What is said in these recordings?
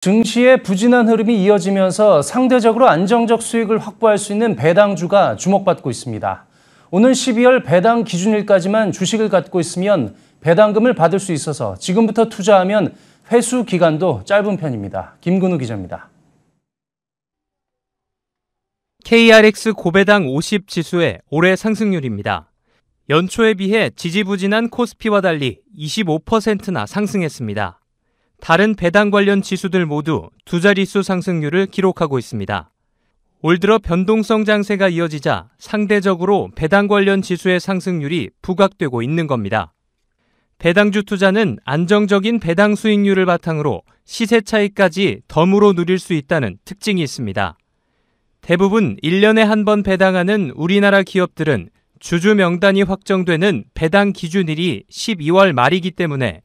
증시의 부진한 흐름이 이어지면서 상대적으로 안정적 수익을 확보할 수 있는 배당주가 주목받고 있습니다. 오는 12월 배당 기준일까지만 주식을 갖고 있으면 배당금을 받을 수 있어서 지금부터 투자하면 회수 기간도 짧은 편입니다. 김근우 기자입니다. KRX 고배당 50 지수의 올해 상승률입니다. 연초에 비해 지지부진한 코스피와 달리 25%나 상승했습니다. 다른 배당 관련 지수들 모두 두 자릿수 상승률을 기록하고 있습니다. 올 들어 변동성 장세가 이어지자 상대적으로 배당 관련 지수의 상승률이 부각되고 있는 겁니다. 배당주 투자는 안정적인 배당 수익률을 바탕으로 시세 차이까지 덤으로 누릴 수 있다는 특징이 있습니다. 대부분 1년에 한 번 배당하는 우리나라 기업들은 주주 명단이 확정되는 배당 기준일이 12월 말이기 때문에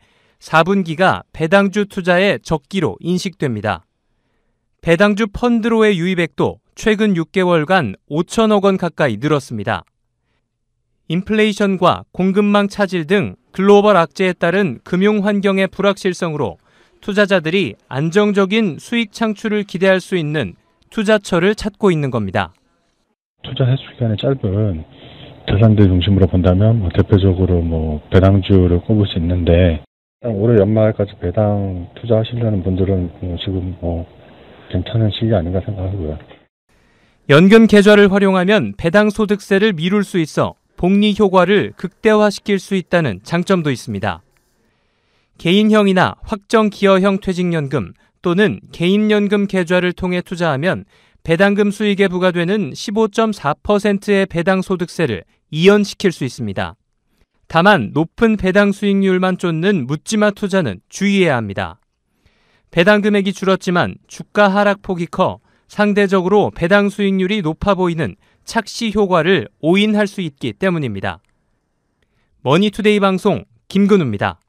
4분기가 배당주 투자의 적기로 인식됩니다. 배당주 펀드로의 유입액도 최근 6개월간 5천억 원 가까이 늘었습니다. 인플레이션과 공급망 차질 등 글로벌 악재에 따른 금융 환경의 불확실성으로 투자자들이 안정적인 수익 창출을 기대할 수 있는 투자처를 찾고 있는 겁니다. 투자 횟수 기간이 짧은 자산들 중심으로 본다면 뭐 대표적으로 뭐 배당주를 꼽을 수 있는데 올해 연말까지 배당 투자하시려는 분들은 뭐 지금 뭐 괜찮은 시기 아닌가 생각하고요. 연금 계좌를 활용하면 배당 소득세를 미룰 수 있어 복리 효과를 극대화시킬 수 있다는 장점도 있습니다. 개인형이나 확정 기여형 퇴직연금 또는 개인연금 계좌를 통해 투자하면 배당금 수익에 부과되는 15.4%의 배당 소득세를 이연시킬 수 있습니다. 다만 높은 배당 수익률만 쫓는 묻지마 투자는 주의해야 합니다. 배당 금액이 줄었지만 주가 하락폭이 커 상대적으로 배당 수익률이 높아 보이는 착시 효과를 오인할 수 있기 때문입니다. 머니투데이 방송 김근우입니다.